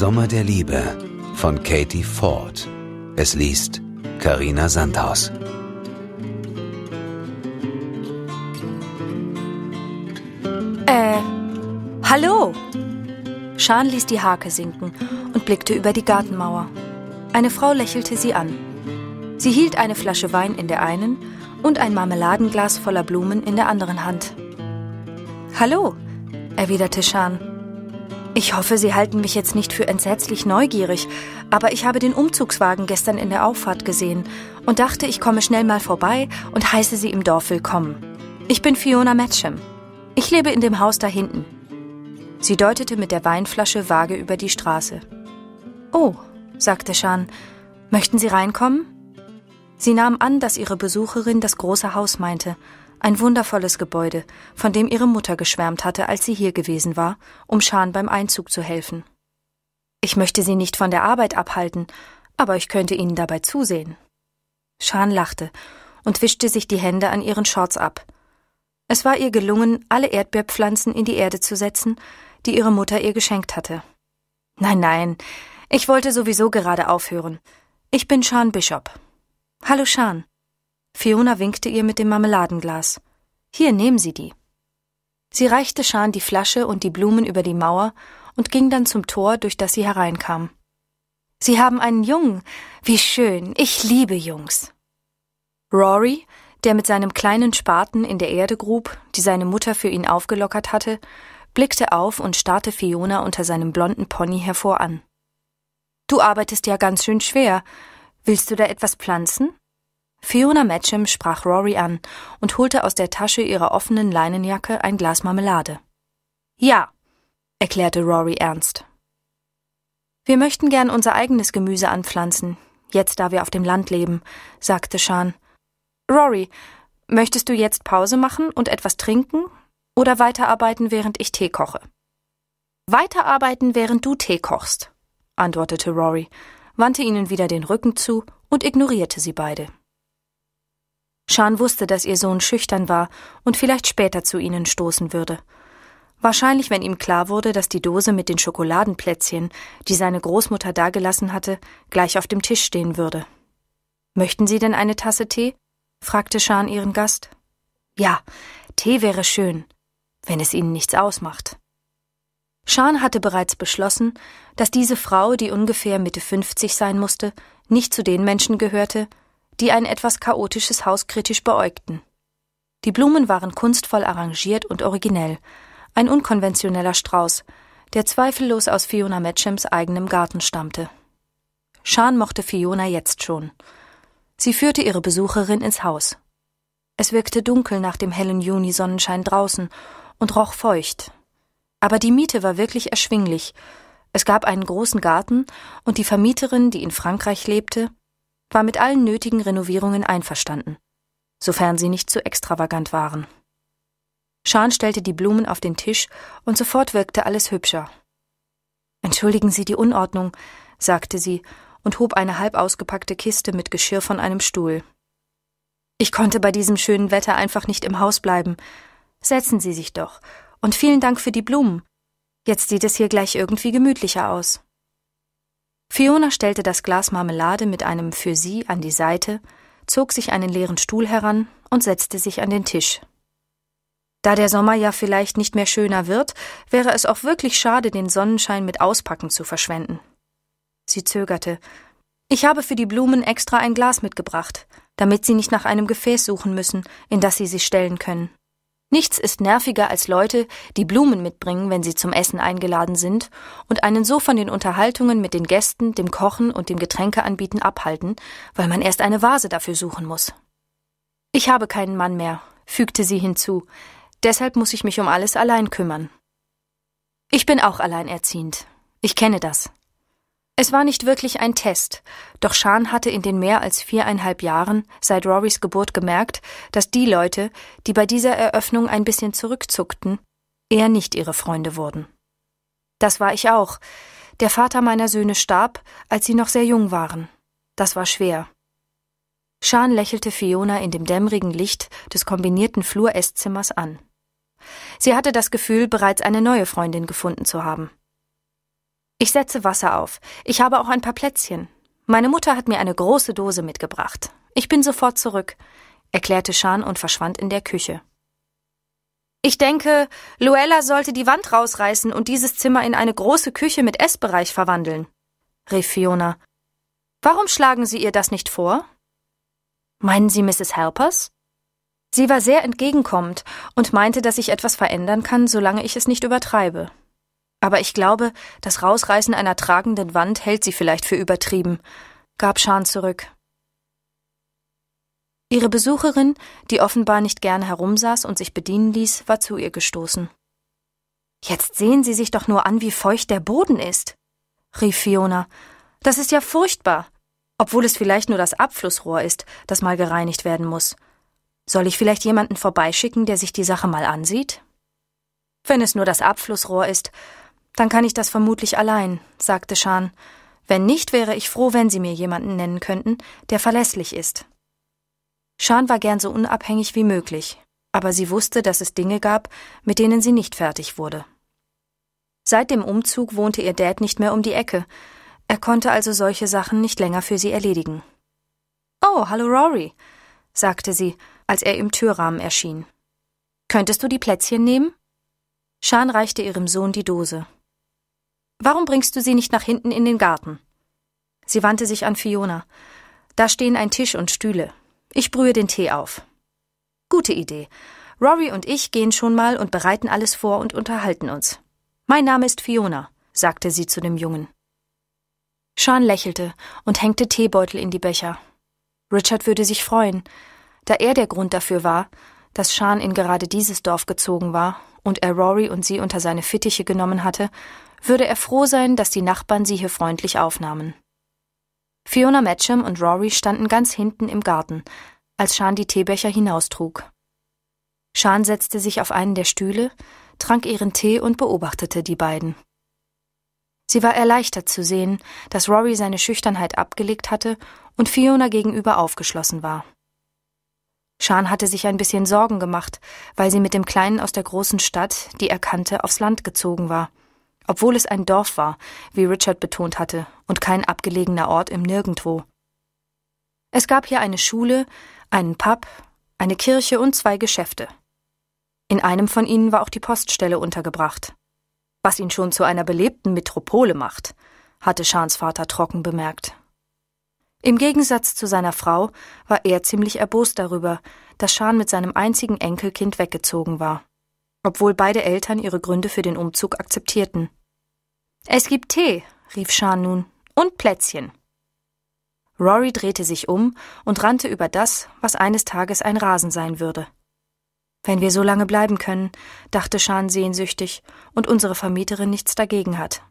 Sommer der Liebe von Katie Ford. Es liest Karina Sandhaus. Äh, hallo! Sean ließ die Hake sinken und blickte über die Gartenmauer. Eine Frau lächelte sie an. Sie hielt eine Flasche Wein in der einen und ein Marmeladenglas voller Blumen in der anderen Hand. Hallo, erwiderte Sean ich hoffe, Sie halten mich jetzt nicht für entsetzlich neugierig, aber ich habe den Umzugswagen gestern in der Auffahrt gesehen und dachte, ich komme schnell mal vorbei und heiße Sie im Dorf willkommen. Ich bin Fiona Matcham. Ich lebe in dem Haus da hinten. Sie deutete mit der Weinflasche vage über die Straße. Oh, sagte Shan, möchten Sie reinkommen? Sie nahm an, dass ihre Besucherin das große Haus meinte ein wundervolles Gebäude, von dem ihre Mutter geschwärmt hatte, als sie hier gewesen war, um Schan beim Einzug zu helfen. Ich möchte Sie nicht von der Arbeit abhalten, aber ich könnte Ihnen dabei zusehen. Schan lachte und wischte sich die Hände an ihren Shorts ab. Es war ihr gelungen, alle Erdbeerpflanzen in die Erde zu setzen, die ihre Mutter ihr geschenkt hatte. Nein, nein, ich wollte sowieso gerade aufhören. Ich bin Schan Bishop. Hallo Schan. Fiona winkte ihr mit dem Marmeladenglas. Hier nehmen Sie die. Sie reichte Schan die Flasche und die Blumen über die Mauer und ging dann zum Tor, durch das sie hereinkam. Sie haben einen Jungen. Wie schön. Ich liebe Jungs. Rory, der mit seinem kleinen Spaten in der Erde grub, die seine Mutter für ihn aufgelockert hatte, blickte auf und starrte Fiona unter seinem blonden Pony hervor an. Du arbeitest ja ganz schön schwer. Willst du da etwas pflanzen? Fiona Matcham sprach Rory an und holte aus der Tasche ihrer offenen Leinenjacke ein Glas Marmelade. Ja, erklärte Rory ernst. Wir möchten gern unser eigenes Gemüse anpflanzen, jetzt da wir auf dem Land leben, sagte Sean. Rory, möchtest du jetzt Pause machen und etwas trinken oder weiterarbeiten, während ich Tee koche? Weiterarbeiten, während du Tee kochst, antwortete Rory, wandte ihnen wieder den Rücken zu und ignorierte sie beide. Schan wusste, dass ihr Sohn schüchtern war und vielleicht später zu ihnen stoßen würde. Wahrscheinlich, wenn ihm klar wurde, dass die Dose mit den Schokoladenplätzchen, die seine Großmutter dagelassen hatte, gleich auf dem Tisch stehen würde. Möchten Sie denn eine Tasse Tee? fragte Schan ihren Gast. Ja, Tee wäre schön, wenn es Ihnen nichts ausmacht. Schan hatte bereits beschlossen, dass diese Frau, die ungefähr Mitte 50 sein musste, nicht zu den Menschen gehörte, die ein etwas chaotisches Haus kritisch beäugten. Die Blumen waren kunstvoll arrangiert und originell, ein unkonventioneller Strauß, der zweifellos aus Fiona Matchams eigenem Garten stammte. Sean mochte Fiona jetzt schon. Sie führte ihre Besucherin ins Haus. Es wirkte dunkel nach dem hellen Junisonnenschein draußen und roch feucht. Aber die Miete war wirklich erschwinglich. Es gab einen großen Garten und die Vermieterin, die in Frankreich lebte, war mit allen nötigen Renovierungen einverstanden, sofern sie nicht zu extravagant waren. Sean stellte die Blumen auf den Tisch und sofort wirkte alles hübscher. Entschuldigen Sie die Unordnung, sagte sie und hob eine halb ausgepackte Kiste mit Geschirr von einem Stuhl. Ich konnte bei diesem schönen Wetter einfach nicht im Haus bleiben. Setzen Sie sich doch. Und vielen Dank für die Blumen. Jetzt sieht es hier gleich irgendwie gemütlicher aus. Fiona stellte das Glas Marmelade mit einem für sie an die Seite, zog sich einen leeren Stuhl heran und setzte sich an den Tisch. Da der Sommer ja vielleicht nicht mehr schöner wird, wäre es auch wirklich schade, den Sonnenschein mit Auspacken zu verschwenden. Sie zögerte. Ich habe für die Blumen extra ein Glas mitgebracht, damit sie nicht nach einem Gefäß suchen müssen, in das sie sich stellen können. Nichts ist nerviger als Leute, die Blumen mitbringen, wenn sie zum Essen eingeladen sind und einen so von den Unterhaltungen mit den Gästen, dem Kochen und dem Getränkeanbieten abhalten, weil man erst eine Vase dafür suchen muss. Ich habe keinen Mann mehr, fügte sie hinzu, deshalb muss ich mich um alles allein kümmern. Ich bin auch alleinerziehend. Ich kenne das. Es war nicht wirklich ein Test, doch Schahn hatte in den mehr als viereinhalb Jahren seit Rorys Geburt gemerkt, dass die Leute, die bei dieser Eröffnung ein bisschen zurückzuckten, eher nicht ihre Freunde wurden. Das war ich auch. Der Vater meiner Söhne starb, als sie noch sehr jung waren. Das war schwer. Schahn lächelte Fiona in dem dämmerigen Licht des kombinierten Flur-Esszimmers an. Sie hatte das Gefühl, bereits eine neue Freundin gefunden zu haben. Ich setze Wasser auf. Ich habe auch ein paar Plätzchen. Meine Mutter hat mir eine große Dose mitgebracht. Ich bin sofort zurück, erklärte Schan und verschwand in der Küche. Ich denke, Luella sollte die Wand rausreißen und dieses Zimmer in eine große Küche mit Essbereich verwandeln, rief Fiona. Warum schlagen Sie ihr das nicht vor? Meinen Sie Mrs. Helpers? Sie war sehr entgegenkommend und meinte, dass ich etwas verändern kann, solange ich es nicht übertreibe. Aber ich glaube, das Rausreißen einer tragenden Wand hält sie vielleicht für übertrieben, gab Schan zurück. Ihre Besucherin, die offenbar nicht gern herumsaß und sich bedienen ließ, war zu ihr gestoßen. Jetzt sehen Sie sich doch nur an, wie feucht der Boden ist, rief Fiona. Das ist ja furchtbar, obwohl es vielleicht nur das Abflussrohr ist, das mal gereinigt werden muss. Soll ich vielleicht jemanden vorbeischicken, der sich die Sache mal ansieht? Wenn es nur das Abflussrohr ist, dann kann ich das vermutlich allein, sagte Schan. Wenn nicht, wäre ich froh, wenn Sie mir jemanden nennen könnten, der verlässlich ist. Schan war gern so unabhängig wie möglich, aber sie wusste, dass es Dinge gab, mit denen sie nicht fertig wurde. Seit dem Umzug wohnte ihr Dad nicht mehr um die Ecke. Er konnte also solche Sachen nicht länger für sie erledigen. Oh, hallo Rory, sagte sie, als er im Türrahmen erschien. Könntest du die Plätzchen nehmen? Schan reichte ihrem Sohn die Dose. Warum bringst du sie nicht nach hinten in den Garten? Sie wandte sich an Fiona. Da stehen ein Tisch und Stühle. Ich brühe den Tee auf. Gute Idee. Rory und ich gehen schon mal und bereiten alles vor und unterhalten uns. Mein Name ist Fiona, sagte sie zu dem Jungen. Sean lächelte und hängte Teebeutel in die Becher. Richard würde sich freuen, da er der Grund dafür war, dass Sean in gerade dieses Dorf gezogen war und er Rory und sie unter seine Fittiche genommen hatte, würde er froh sein, dass die Nachbarn sie hier freundlich aufnahmen. Fiona Matcham und Rory standen ganz hinten im Garten, als Shan die Teebecher hinaustrug. Shan setzte sich auf einen der Stühle, trank ihren Tee und beobachtete die beiden. Sie war erleichtert zu sehen, dass Rory seine Schüchternheit abgelegt hatte und Fiona gegenüber aufgeschlossen war. Schan hatte sich ein bisschen Sorgen gemacht, weil sie mit dem Kleinen aus der großen Stadt, die er kannte, aufs Land gezogen war. Obwohl es ein Dorf war, wie Richard betont hatte, und kein abgelegener Ort im Nirgendwo. Es gab hier eine Schule, einen Pub, eine Kirche und zwei Geschäfte. In einem von ihnen war auch die Poststelle untergebracht. Was ihn schon zu einer belebten Metropole macht, hatte Schans Vater trocken bemerkt. Im Gegensatz zu seiner Frau war er ziemlich erbost darüber, dass Schan mit seinem einzigen Enkelkind weggezogen war, obwohl beide Eltern ihre Gründe für den Umzug akzeptierten. Es gibt Tee, rief Schan nun, und Plätzchen. Rory drehte sich um und rannte über das, was eines Tages ein Rasen sein würde. Wenn wir so lange bleiben können, dachte Schan sehnsüchtig, und unsere Vermieterin nichts dagegen hat.